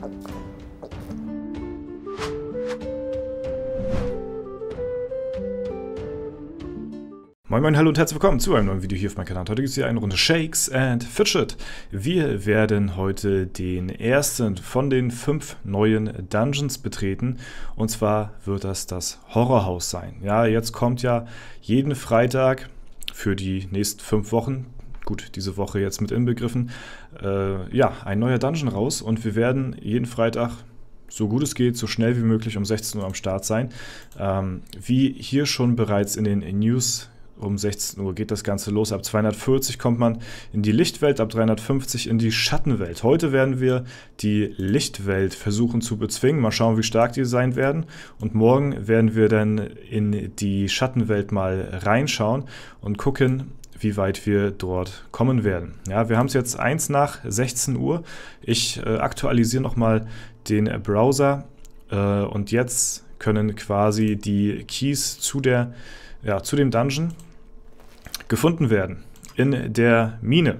Moin Moin, hallo und herzlich willkommen zu einem neuen Video hier auf meinem Kanal. Heute gibt es hier eine Runde Shakes and Fidget. Wir werden heute den ersten von den fünf neuen Dungeons betreten. Und zwar wird das das Horrorhaus sein. Ja, jetzt kommt ja jeden Freitag für die nächsten fünf Wochen gut, diese Woche jetzt mit inbegriffen, äh, ja, ein neuer Dungeon raus und wir werden jeden Freitag so gut es geht, so schnell wie möglich um 16 Uhr am Start sein. Ähm, wie hier schon bereits in den News um 16 Uhr geht das Ganze los. Ab 240 kommt man in die Lichtwelt, ab 350 in die Schattenwelt. Heute werden wir die Lichtwelt versuchen zu bezwingen. Mal schauen, wie stark die sein werden. Und morgen werden wir dann in die Schattenwelt mal reinschauen und gucken, wie weit wir dort kommen werden. Ja, wir haben es jetzt 1 nach 16 Uhr. Ich äh, aktualisiere nochmal den Browser äh, und jetzt können quasi die Keys zu, der, ja, zu dem Dungeon gefunden werden. In der Mine.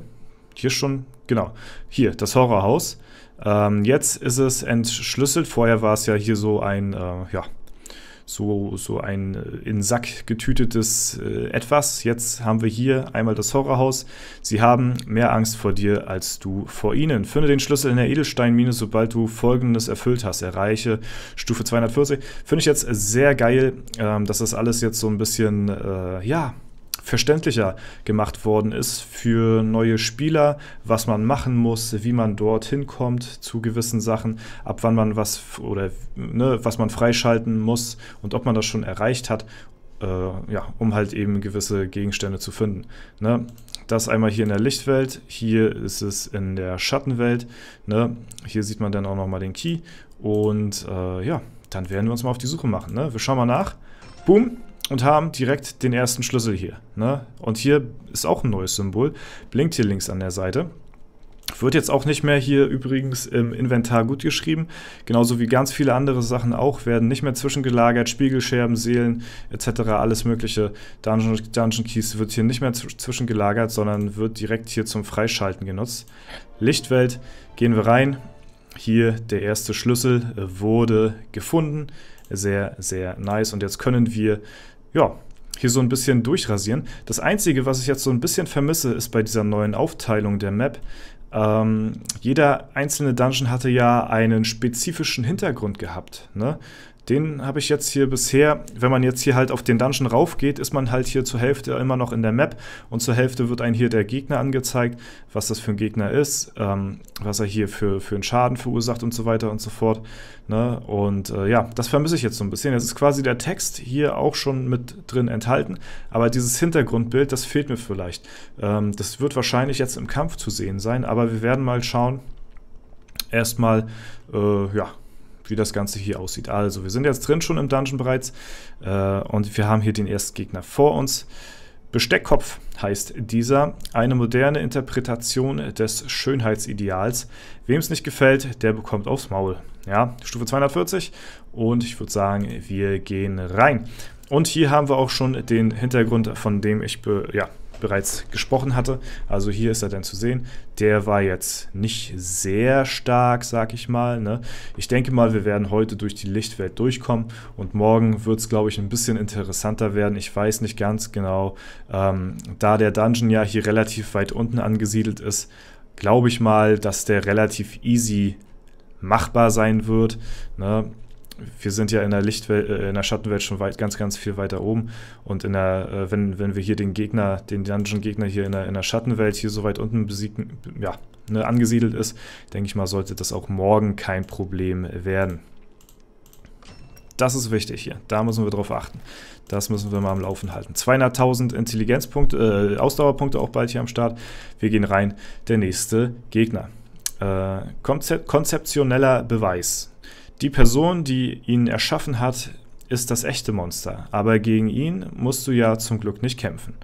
Hier schon, genau, hier, das Horrorhaus. Ähm, jetzt ist es entschlüsselt. Vorher war es ja hier so ein, äh, ja, so, so ein äh, in Sack getütetes äh, Etwas. Jetzt haben wir hier einmal das Horrorhaus. Sie haben mehr Angst vor dir als du vor ihnen. Finde den Schlüssel in der Edelsteinmine, sobald du folgendes erfüllt hast. Erreiche Stufe 240. Finde ich jetzt sehr geil, ähm, dass das alles jetzt so ein bisschen, äh, ja, verständlicher gemacht worden ist für neue Spieler, was man machen muss, wie man dort hinkommt zu gewissen Sachen, ab wann man was oder ne, was man freischalten muss und ob man das schon erreicht hat, äh, ja, um halt eben gewisse Gegenstände zu finden. Ne? Das einmal hier in der Lichtwelt, hier ist es in der Schattenwelt. Ne? Hier sieht man dann auch nochmal den Key und äh, ja, dann werden wir uns mal auf die Suche machen. Ne? Wir schauen mal nach. Boom, und haben direkt den ersten Schlüssel hier. Ne? Und hier ist auch ein neues Symbol, blinkt hier links an der Seite. Wird jetzt auch nicht mehr hier übrigens im Inventar gut geschrieben, genauso wie ganz viele andere Sachen auch, werden nicht mehr zwischengelagert, Spiegelscherben, Seelen etc., alles mögliche. Dungeon, Dungeon Keys wird hier nicht mehr zwischengelagert, sondern wird direkt hier zum Freischalten genutzt. Lichtwelt, gehen wir rein. Hier der erste Schlüssel wurde gefunden sehr, sehr nice. Und jetzt können wir ja, hier so ein bisschen durchrasieren. Das Einzige, was ich jetzt so ein bisschen vermisse, ist bei dieser neuen Aufteilung der Map. Ähm, jeder einzelne Dungeon hatte ja einen spezifischen Hintergrund gehabt. Ne? Den habe ich jetzt hier bisher, wenn man jetzt hier halt auf den Dungeon rauf geht, ist man halt hier zur Hälfte immer noch in der Map und zur Hälfte wird einem hier der Gegner angezeigt, was das für ein Gegner ist, ähm, was er hier für, für einen Schaden verursacht und so weiter und so fort. Ne? Und äh, ja, das vermisse ich jetzt so ein bisschen. Jetzt ist quasi der Text hier auch schon mit drin enthalten, aber dieses Hintergrundbild, das fehlt mir vielleicht. Ähm, das wird wahrscheinlich jetzt im Kampf zu sehen sein, aber wir werden mal schauen, erstmal, äh, ja, wie das Ganze hier aussieht. Also, wir sind jetzt drin schon im Dungeon bereits äh, und wir haben hier den ersten Gegner vor uns. Besteckkopf heißt dieser, eine moderne Interpretation des Schönheitsideals. Wem es nicht gefällt, der bekommt aufs Maul. Ja, Stufe 240 und ich würde sagen, wir gehen rein. Und hier haben wir auch schon den Hintergrund, von dem ich, ja, bereits gesprochen hatte. Also hier ist er dann zu sehen. Der war jetzt nicht sehr stark, sag ich mal. Ne? Ich denke mal, wir werden heute durch die Lichtwelt durchkommen und morgen wird es, glaube ich, ein bisschen interessanter werden. Ich weiß nicht ganz genau, ähm, da der Dungeon ja hier relativ weit unten angesiedelt ist, glaube ich mal, dass der relativ easy machbar sein wird. Ne? wir sind ja in der Lichtwelt, äh, in der Schattenwelt schon weit, ganz, ganz viel weiter oben. Und in der, äh, wenn, wenn wir hier den Gegner, den Dungeon-Gegner hier in der, in der Schattenwelt hier so weit unten besiegen, ja, ne, angesiedelt ist, denke ich mal, sollte das auch morgen kein Problem werden. Das ist wichtig hier. Da müssen wir drauf achten. Das müssen wir mal am Laufen halten. 200.000 Intelligenzpunkte, äh, Ausdauerpunkte auch bald hier am Start. Wir gehen rein. Der nächste Gegner. Äh, konzeptioneller Beweis. Die Person, die ihn erschaffen hat, ist das echte Monster. Aber gegen ihn musst du ja zum Glück nicht kämpfen.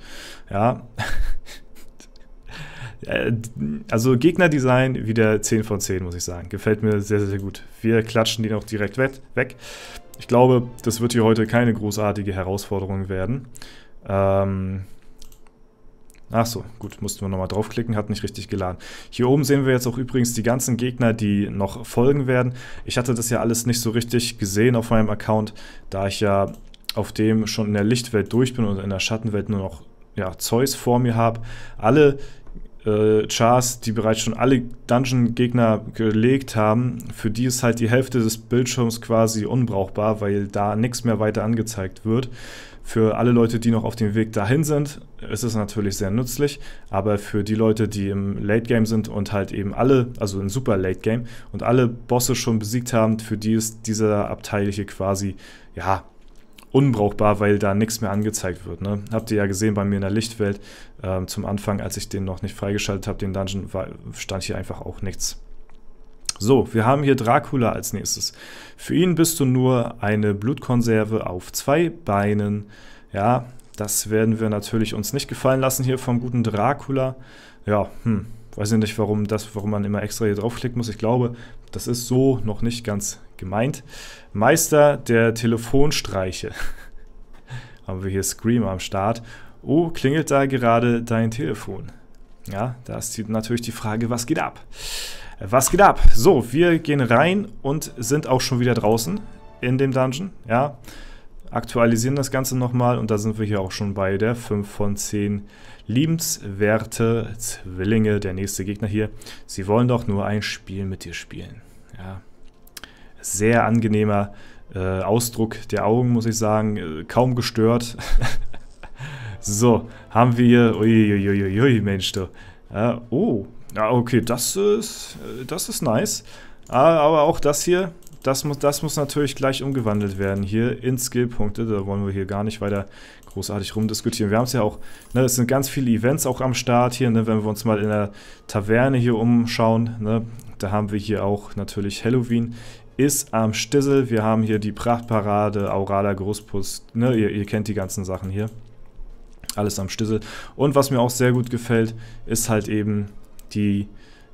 Ja. Äh, also Gegnerdesign wieder 10 von 10, muss ich sagen. Gefällt mir sehr, sehr gut. Wir klatschen den auch direkt weg. Ich glaube, das wird hier heute keine großartige Herausforderung werden. Ähm, Ach so, gut, mussten wir nochmal draufklicken, hat nicht richtig geladen. Hier oben sehen wir jetzt auch übrigens die ganzen Gegner, die noch folgen werden. Ich hatte das ja alles nicht so richtig gesehen auf meinem Account, da ich ja auf dem schon in der Lichtwelt durch bin und in der Schattenwelt nur noch ja, Zeus vor mir habe. Alle äh, Chars, die bereits schon alle Dungeon-Gegner gelegt haben, für die ist halt die Hälfte des Bildschirms quasi unbrauchbar, weil da nichts mehr weiter angezeigt wird. Für alle Leute, die noch auf dem Weg dahin sind, ist es natürlich sehr nützlich, aber für die Leute, die im Late Game sind und halt eben alle, also im Super Late Game und alle Bosse schon besiegt haben, für die ist dieser Abteil hier quasi, ja, unbrauchbar, weil da nichts mehr angezeigt wird. Ne? Habt ihr ja gesehen bei mir in der Lichtwelt ähm, zum Anfang, als ich den noch nicht freigeschaltet habe, den Dungeon, war, stand hier einfach auch nichts. So, wir haben hier Dracula als nächstes. Für ihn bist du nur eine Blutkonserve auf zwei Beinen. Ja, das werden wir natürlich uns nicht gefallen lassen hier vom guten Dracula. Ja, hm, weiß ich nicht, warum das, warum man immer extra hier draufklicken muss. Ich glaube, das ist so noch nicht ganz gemeint. Meister der Telefonstreiche. Haben wir hier Screamer am Start. Oh, klingelt da gerade dein Telefon? Ja, da ist natürlich die Frage, was geht ab? Was geht ab? So, wir gehen rein und sind auch schon wieder draußen in dem Dungeon. Ja, aktualisieren das Ganze nochmal und da sind wir hier auch schon bei der 5 von 10 liebenswerte Zwillinge, der nächste Gegner hier. Sie wollen doch nur ein Spiel mit dir spielen. Ja. Sehr angenehmer äh, Ausdruck der Augen, muss ich sagen, äh, kaum gestört. so, haben wir, hier, uiuiuiui, Mensch, du. Äh, oh, ja, okay, das ist, äh, das ist nice. Ah, aber auch das hier, das muss, das muss natürlich gleich umgewandelt werden hier in Skillpunkte. Da wollen wir hier gar nicht weiter großartig rumdiskutieren. Wir haben es ja auch, ne, es sind ganz viele Events auch am Start hier, ne, wenn wir uns mal in der Taverne hier umschauen, ne, da haben wir hier auch natürlich Halloween ist am Stissel. Wir haben hier die Prachtparade, Aurala Großputz, ne, ihr, ihr kennt die ganzen Sachen hier. Alles am Stissel. Und was mir auch sehr gut gefällt, ist halt eben die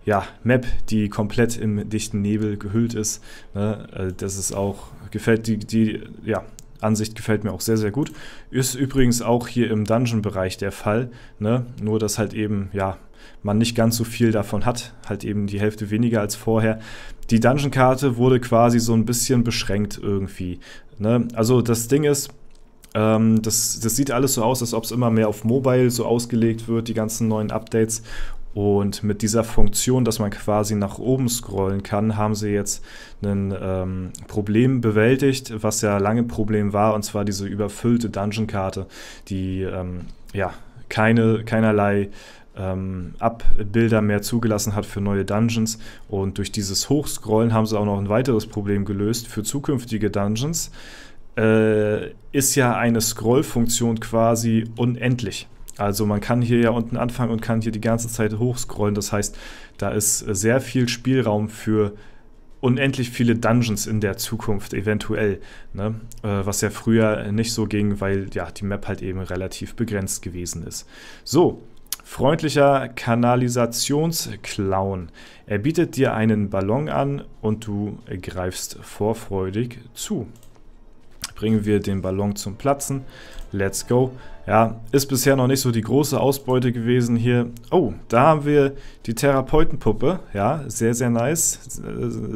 ja, Map, die komplett im dichten Nebel gehüllt ist. Ne? Äh, das ist auch, gefällt die, die, ja, Ansicht gefällt mir auch sehr, sehr gut. Ist übrigens auch hier im Dungeon-Bereich der Fall, ne? Nur, dass halt eben, ja, man nicht ganz so viel davon hat, halt eben die Hälfte weniger als vorher. Die Dungeon-Karte wurde quasi so ein bisschen beschränkt irgendwie. Ne? Also das Ding ist, ähm, das, das sieht alles so aus, als ob es immer mehr auf Mobile so ausgelegt wird, die ganzen neuen Updates. Und mit dieser Funktion, dass man quasi nach oben scrollen kann, haben sie jetzt ein ähm, Problem bewältigt, was ja lange Problem war, und zwar diese überfüllte Dungeon-Karte, die ähm, ja keine, keinerlei ähm, Abbilder mehr zugelassen hat für neue Dungeons. Und durch dieses Hochscrollen haben sie auch noch ein weiteres Problem gelöst für zukünftige Dungeons. Äh, ist ja eine Scroll-Funktion quasi unendlich. Also man kann hier ja unten anfangen und kann hier die ganze Zeit hochscrollen. Das heißt, da ist sehr viel Spielraum für unendlich viele Dungeons in der Zukunft, eventuell. Ne? Äh, was ja früher nicht so ging, weil ja die Map halt eben relativ begrenzt gewesen ist. So, freundlicher Kanalisationsclown. Er bietet dir einen Ballon an und du greifst vorfreudig zu bringen wir den Ballon zum Platzen. Let's go. Ja, ist bisher noch nicht so die große Ausbeute gewesen hier. Oh, da haben wir die Therapeutenpuppe. Ja, sehr, sehr nice.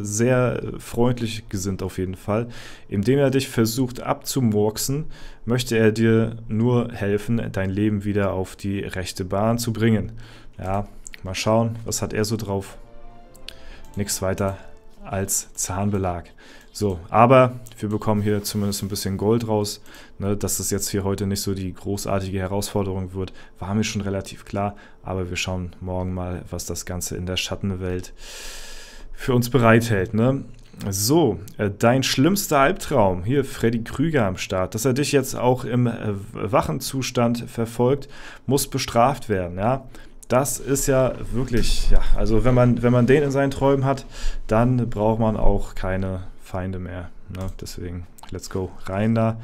Sehr freundlich gesinnt auf jeden Fall. Indem er dich versucht abzumurksen, möchte er dir nur helfen, dein Leben wieder auf die rechte Bahn zu bringen. Ja, mal schauen, was hat er so drauf. Nichts weiter als Zahnbelag. So, aber wir bekommen hier zumindest ein bisschen Gold raus. Ne, dass das jetzt hier heute nicht so die großartige Herausforderung wird, war mir schon relativ klar. Aber wir schauen morgen mal, was das Ganze in der Schattenwelt für uns bereithält. Ne? So, äh, dein schlimmster Albtraum. Hier Freddy Krüger am Start. Dass er dich jetzt auch im äh, wachen verfolgt, muss bestraft werden. Ja? Das ist ja wirklich, ja, also wenn man, wenn man den in seinen Träumen hat, dann braucht man auch keine Feinde mehr. Ne? Deswegen, let's go rein da.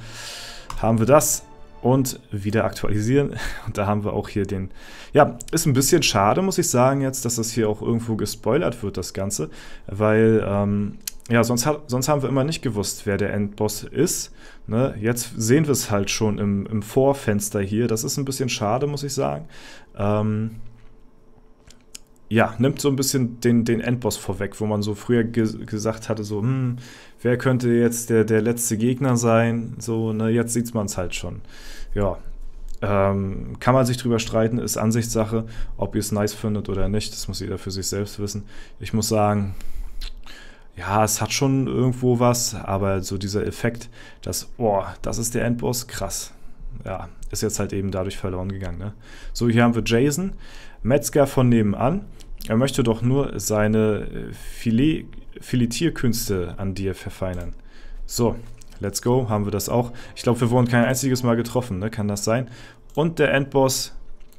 Haben wir das und wieder aktualisieren. Und da haben wir auch hier den... Ja, ist ein bisschen schade, muss ich sagen jetzt, dass das hier auch irgendwo gespoilert wird, das Ganze. Weil, ähm, ja, sonst, sonst haben wir immer nicht gewusst, wer der Endboss ist. Ne? Jetzt sehen wir es halt schon im, im Vorfenster hier. Das ist ein bisschen schade, muss ich sagen. Ähm, ja, nimmt so ein bisschen den, den Endboss vorweg, wo man so früher ge gesagt hatte, so, hm, wer könnte jetzt der, der letzte Gegner sein? So, ne, jetzt sieht man es halt schon. Ja, ähm, kann man sich drüber streiten, ist Ansichtssache, ob ihr es nice findet oder nicht, das muss jeder für sich selbst wissen. Ich muss sagen, ja, es hat schon irgendwo was, aber so dieser Effekt, dass, oh, das ist der Endboss, krass. Ja, ist jetzt halt eben dadurch verloren gegangen. Ne? So, hier haben wir Jason. Metzger von nebenan, er möchte doch nur seine äh, Filet, Filetierkünste an dir verfeinern. So, let's go, haben wir das auch. Ich glaube, wir wurden kein einziges Mal getroffen, ne? kann das sein? Und der Endboss,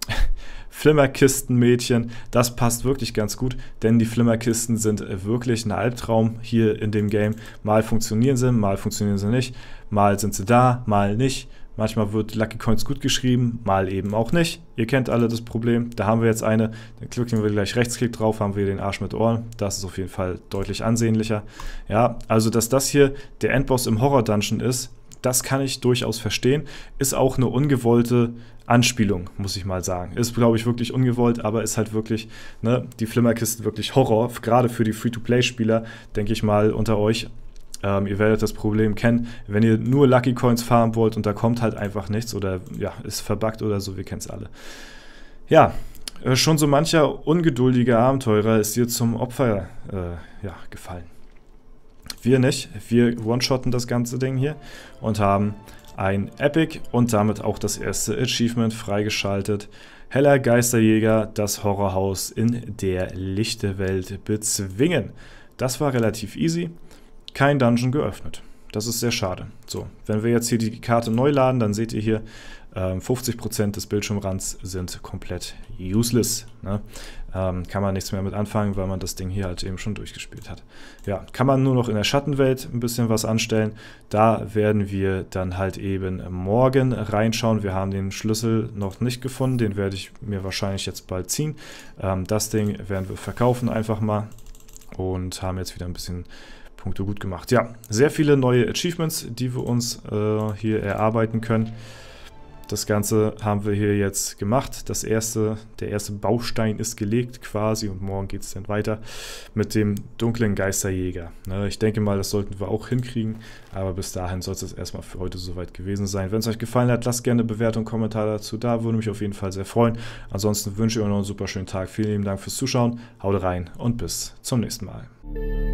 Flimmerkistenmädchen, das passt wirklich ganz gut, denn die Flimmerkisten sind äh, wirklich ein Albtraum hier in dem Game. Mal funktionieren sie, mal funktionieren sie nicht, mal sind sie da, mal nicht. Manchmal wird Lucky Coins gut geschrieben, mal eben auch nicht. Ihr kennt alle das Problem. Da haben wir jetzt eine. Dann klicken wir gleich Rechtsklick drauf, haben wir den Arsch mit Ohren. Das ist auf jeden Fall deutlich ansehnlicher. Ja, also dass das hier der Endboss im Horror-Dungeon ist, das kann ich durchaus verstehen. Ist auch eine ungewollte Anspielung, muss ich mal sagen. Ist, glaube ich, wirklich ungewollt, aber ist halt wirklich, ne, die Flimmerkisten wirklich Horror. Gerade für die Free-to-Play-Spieler, denke ich mal, unter euch ähm, ihr werdet das Problem kennen, wenn ihr nur Lucky Coins farmen wollt und da kommt halt einfach nichts oder ja, ist verbuggt oder so, wir kennen es alle. Ja, äh, schon so mancher ungeduldige Abenteurer ist dir zum Opfer äh, ja, gefallen. Wir nicht, wir one-shotten das ganze Ding hier und haben ein Epic und damit auch das erste Achievement freigeschaltet. Heller Geisterjäger, das Horrorhaus in der Lichtewelt bezwingen. Das war relativ easy kein Dungeon geöffnet. Das ist sehr schade. So, wenn wir jetzt hier die Karte neu laden, dann seht ihr hier, ähm, 50% des Bildschirmrands sind komplett useless. Ne? Ähm, kann man nichts mehr mit anfangen, weil man das Ding hier halt eben schon durchgespielt hat. Ja, kann man nur noch in der Schattenwelt ein bisschen was anstellen. Da werden wir dann halt eben morgen reinschauen. Wir haben den Schlüssel noch nicht gefunden, den werde ich mir wahrscheinlich jetzt bald ziehen. Ähm, das Ding werden wir verkaufen einfach mal und haben jetzt wieder ein bisschen Punkte gut gemacht. Ja, sehr viele neue Achievements, die wir uns äh, hier erarbeiten können. Das Ganze haben wir hier jetzt gemacht. Das erste, der erste Baustein ist gelegt quasi und morgen geht es dann weiter mit dem dunklen Geisterjäger. Ne, ich denke mal, das sollten wir auch hinkriegen, aber bis dahin soll es jetzt erstmal für heute soweit gewesen sein. Wenn es euch gefallen hat, lasst gerne Bewertung, Kommentar dazu da, würde mich auf jeden Fall sehr freuen. Ansonsten wünsche ich euch noch einen super schönen Tag. Vielen lieben Dank fürs Zuschauen, haut rein und bis zum nächsten Mal.